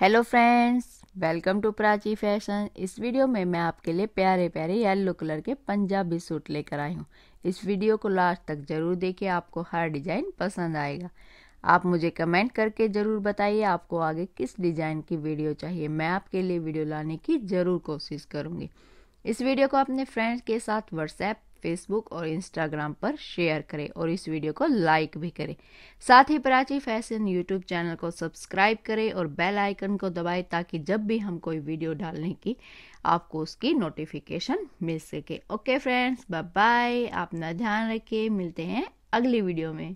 hello friends welcome to Prachi fashion इस video में मैं आपके लिए प्यारे प्यारे येलो कलर के पंजाबी सूट लेकर आई हूँ इस वीडियो को लास्ट तक ज़रूर देखिए आपको हर डिज़ाइन पसंद आएगा आप मुझे कमेंट करके ज़रूर बताइए आपको आगे किस डिज़ाइन की वीडियो चाहिए मैं आपके लिए वीडियो लाने की ज़रूर कोशिश करूँगी इस वीडियो को अपने फ्रेंड्स के साथ व्हाट्सएप फेसबुक और इंस्टाग्राम पर शेयर करें और इस वीडियो को लाइक भी करें साथ ही प्राची फैशन यूट्यूब चैनल को सब्सक्राइब करें और बेल आइकन को दबाएं ताकि जब भी हम कोई वीडियो डालने की आपको उसकी नोटिफिकेशन मिल सके ओके फ्रेंड्स बाय बाय अपना ध्यान रखिए मिलते हैं अगली वीडियो में